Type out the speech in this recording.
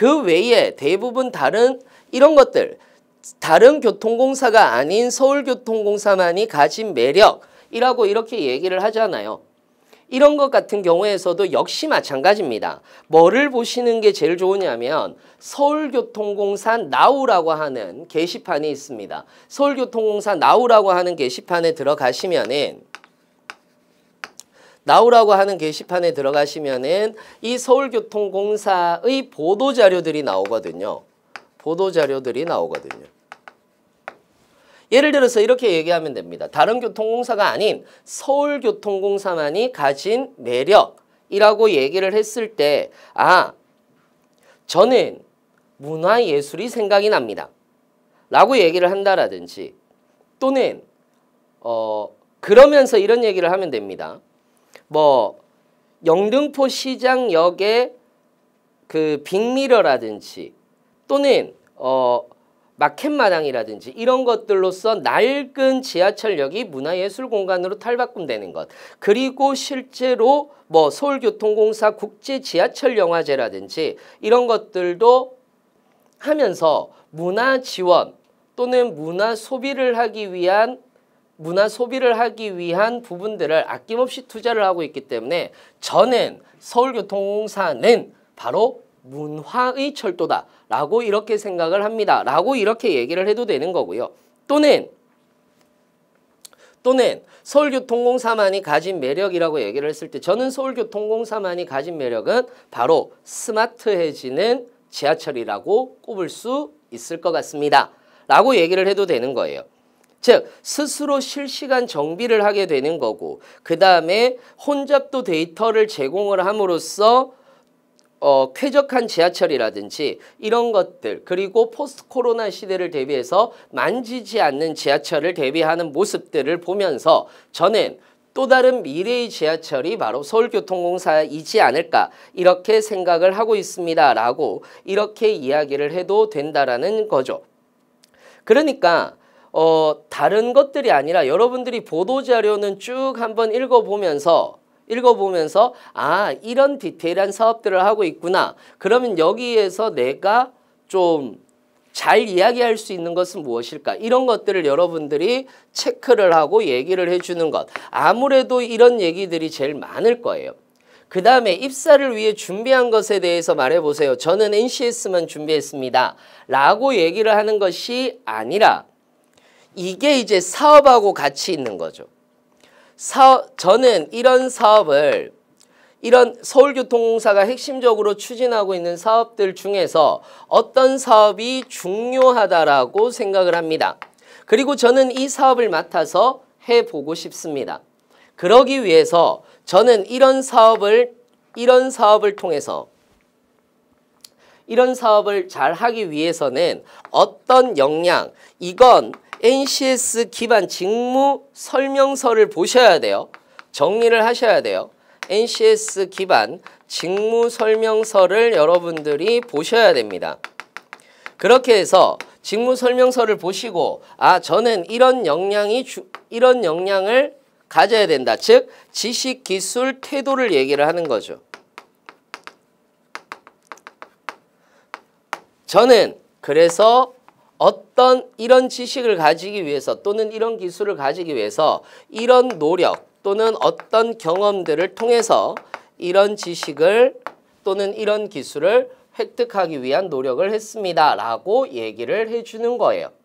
그 외에 대부분 다른 이런 것들 다른 교통공사가 아닌 서울교통공사만이 가진 매력이라고 이렇게 얘기를 하잖아요. 이런 것 같은 경우에서도 역시 마찬가지입니다. 뭐를 보시는 게 제일 좋으냐면 서울교통공사 나우라고 하는 게시판이 있습니다. 서울교통공사 나우라고 하는 게시판에 들어가시면은 나오라고 하는 게시판에 들어가시면은 이 서울교통공사의 보도자료들이 나오거든요. 보도자료들이 나오거든요. 예를 들어서 이렇게 얘기하면 됩니다. 다른 교통공사가 아닌 서울교통공사만이 가진 매력이라고 얘기를 했을 때 아, 저는 문화예술이 생각이 납니다. 라고 얘기를 한다라든지 또는 어 그러면서 이런 얘기를 하면 됩니다. 뭐 영등포 시장역에 그 빅미러라든지 또는 어 마켓마당이라든지 이런 것들로서 낡은 지하철역이 문화예술 공간으로 탈바꿈되는 것 그리고 실제로 뭐 서울교통공사 국제 지하철 영화제라든지 이런 것들도 하면서 문화 지원 또는 문화 소비를 하기 위한 문화 소비를 하기 위한 부분들을 아낌없이 투자를 하고 있기 때문에 저는 서울교통공사는 바로 문화의 철도다 라고 이렇게 생각을 합니다 라고 이렇게 얘기를 해도 되는 거고요 또는 또는 서울교통공사만이 가진 매력이라고 얘기를 했을 때 저는 서울교통공사만이 가진 매력은 바로 스마트해지는 지하철이라고 꼽을 수 있을 것 같습니다 라고 얘기를 해도 되는 거예요 즉 스스로 실시간 정비를 하게 되는 거고 그 다음에 혼잡도 데이터를 제공을 함으로써 어, 쾌적한 지하철이라든지 이런 것들 그리고 포스트 코로나 시대를 대비해서 만지지 않는 지하철을 대비하는 모습들을 보면서 저는 또 다른 미래의 지하철이 바로 서울교통공사이지 않을까 이렇게 생각을 하고 있습니다 라고 이렇게 이야기를 해도 된다라는 거죠. 그러니까 어, 다른 것들이 아니라 여러분들이 보도자료는 쭉 한번 읽어보면서 읽어보면서 아 이런 디테일한 사업들을 하고 있구나 그러면 여기에서 내가 좀 잘 이야기할 수 있는 것은 무엇일까 이런 것들을 여러분들이 체크를 하고 얘기를 해주는 것 아무래도 이런 얘기들이 제일 많을 거예요 그 다음에 입사를 위해 준비한 것에 대해서 말해보세요 저는 NCS만 준비했습니다 라고 얘기를 하는 것이 아니라 이게 이제 사업하고 같이 있는 거죠. 사업, 저는 이런 사업을 이런 서울교통공사가 핵심적으로 추진하고 있는 사업들 중에서 어떤 사업이 중요하다라고 생각을 합니다. 그리고 저는 이 사업을 맡아서 해보고 싶습니다. 그러기 위해서 저는 이런 사업을 이런 사업을 통해서 이런 사업을 잘 하기 위해서는 어떤 역량, 이건 NCS 기반 직무 설명서를 보셔야 돼요. 정리를 하셔야 돼요. NCS 기반 직무 설명서를 여러분들이 보셔야 됩니다. 그렇게 해서 직무 설명서를 보시고 아 저는 이런 역량이 주, 이런 역량을 가져야 된다. 즉 지식, 기술, 태도를 얘기를 하는 거죠. 저는 그래서 어떤 이런 지식을 가지기 위해서 또는 이런 기술을 가지기 위해서 이런 노력 또는 어떤 경험들을 통해서 이런 지식을 또는 이런 기술을 획득하기 위한 노력을 했습니다. 라고 얘기를 해주는 거예요.